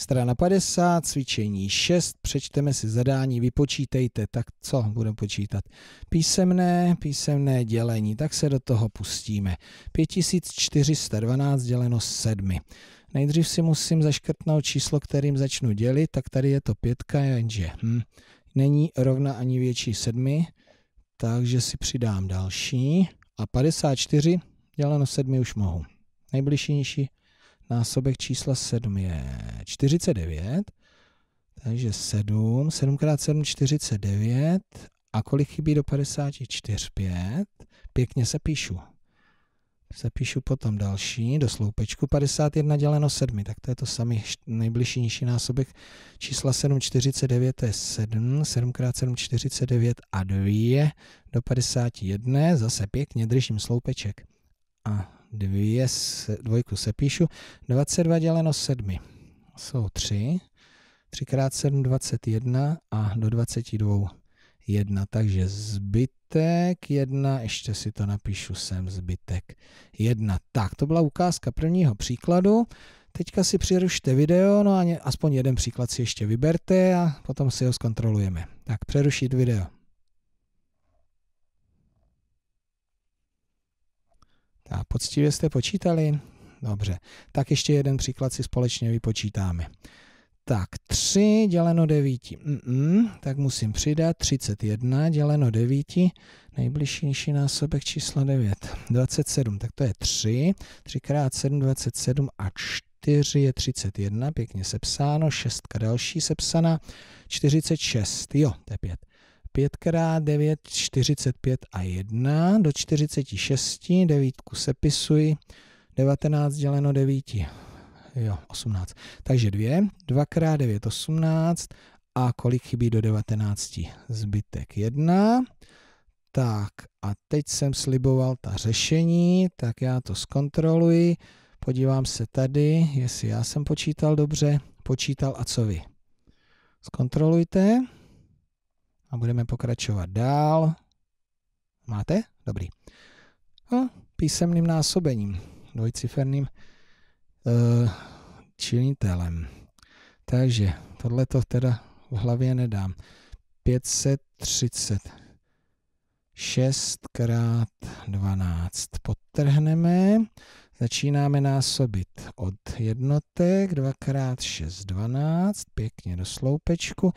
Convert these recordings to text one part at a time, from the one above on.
Strana 50, cvičení 6, přečteme si zadání, vypočítejte, tak co budeme počítat? Písemné, písemné dělení, tak se do toho pustíme. 5412 děleno 7. Nejdřív si musím zaškrtnout číslo, kterým začnu dělit, tak tady je to pětka, jenže hm, není rovna ani větší 7, takže si přidám další a 54 děleno 7 už mohu. Nejbližší nižší násobek čísla 7 je 49, takže 7, 7 x 7, 49 a kolik chybí do 54, 5, pěkně se píšu. Zapíšu potom další do sloupečku 51 děleno 7, tak to je to samý nejbližší nižší násobek čísla 7, 49 to je 7, 7 x 7, 49 a 2 do 51, zase pěkně držím sloupeček a 2, dvojku sepíšu, 22 děleno 7 jsou 3, 3 x 7, 21 a do 22 1, takže zbytek 1, ještě si to napíšu sem, zbytek 1. Tak, to byla ukázka prvního příkladu. Teďka si přerušte video, no a aspoň jeden příklad si ještě vyberte a potom si ho zkontrolujeme. Tak přerušit video. A poctivě jste počítali? Dobře, tak ještě jeden příklad si společně vypočítáme. Tak, 3 děleno 9, Mm-mm, tak musím přidat 31 děleno 9, nejbližší násobek číslo 9, 27, tak to je 3, 3 krát 7, 27 a 4 je 31, pěkně sepsáno, 6 další sepsaná, 46, jo, to je 5. 5x, 9, 45 a 1 do 46, 9 sepisuji, 19 děleno 9, jo, 18. Takže 2, 2x9, 18 a kolik chybí do 19? Zbytek 1. Tak a teď jsem sliboval ta řešení, tak já to zkontroluji. Podívám se tady, jestli já jsem počítal dobře. Počítal a co vy? Zkontrolujte a budeme pokračovat dál. Máte? Dobrý. No, písemným násobením, dvojciferným e, činitelem. Takže tohle to teda v hlavě nedám. 530. 6 krát 12. Podtrhneme. Začínáme násobit od jednotek, 2 x 6, 12, pěkně do sloupečku,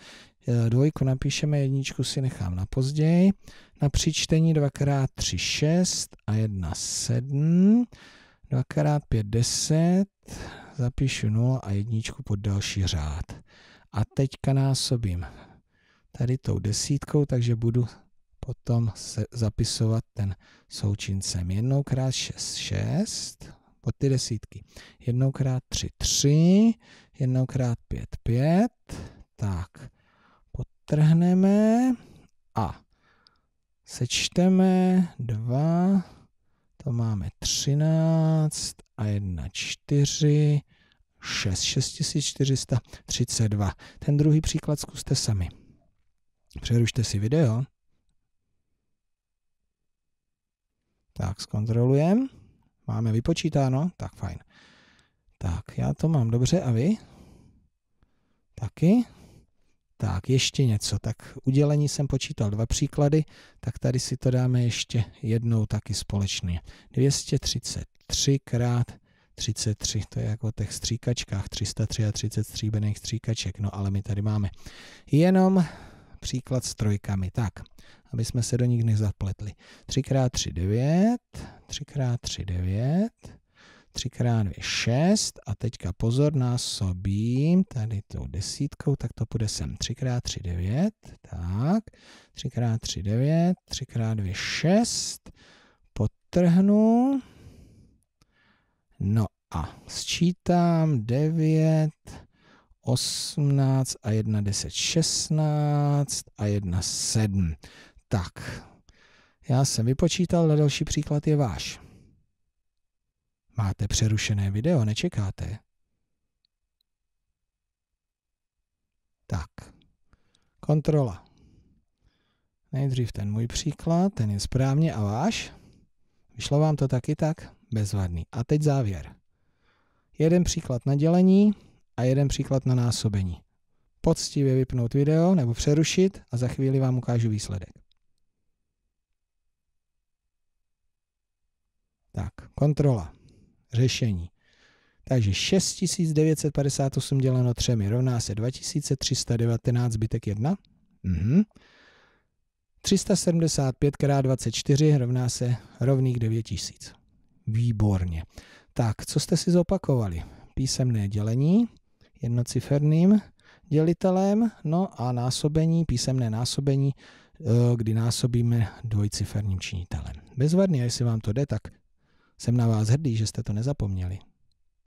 Eh, dvojku napíšeme, jedničku si nechám na později. Na přičtení 2x3 6 a 1 7. 2x5 10, zapíšu 0 a jedničku pod další řád. A teďka násobím tady tou desítkou, takže budu potom se zapisovat ten součincem. Jednou krát 6, 6, pod ty desítky. Jednou krát 3, 3, jednou krát 5, 5, tak strhneme a sečteme 2, to máme 13 a 1, 4, 6, 6432. Ten druhý příklad zkuste sami. Přerušte si video. Tak, zkontrolujeme. Máme vypočítáno? Tak, fajn. Tak, já to mám dobře a vy? Taky? Tak, ještě něco. Tak udělení jsem počítal dva příklady, tak tady si to dáme ještě jednou taky společně. 233 krát 33, to je jako o těch stříkačkách, 333 stříbených stříkaček, no ale my tady máme jenom příklad s trojkami, tak, aby jsme se do nich nezapletli. 3x3, 9, 3x3, 9, 3x2 6 a teďka pozor, násobím tady tou desítkou, tak to půjde sem 3x3 9, tak 3x3 9, 3x2 6, potrhnu, no a sčítám 9, 18 a 1, 10, 16 a 1, 7. Tak, já jsem vypočítal, na další příklad je váš. Máte přerušené video, nečekáte? Tak, kontrola. Nejdřív ten můj příklad, ten je správně a váš. Vyšlo vám to taky tak? Bezvadný. A teď závěr. Jeden příklad na dělení a jeden příklad na násobení. Poctivě vypnout video nebo přerušit a za chvíli vám ukážu výsledek. Tak, kontrola řešení. Takže 6958 děleno 3 rovná se 2319 zbytek 1. Mhm. 375 krát 24 rovná se rovných 9000. Výborně. Tak, co jste si zopakovali? Písemné dělení jednociferným dělitelem, no a násobení, písemné násobení, eh, kdy násobíme dvojciferním činitelem. Bezvadný, a jestli vám to jde, tak jsem na vás hrdý, že jste to nezapomněli.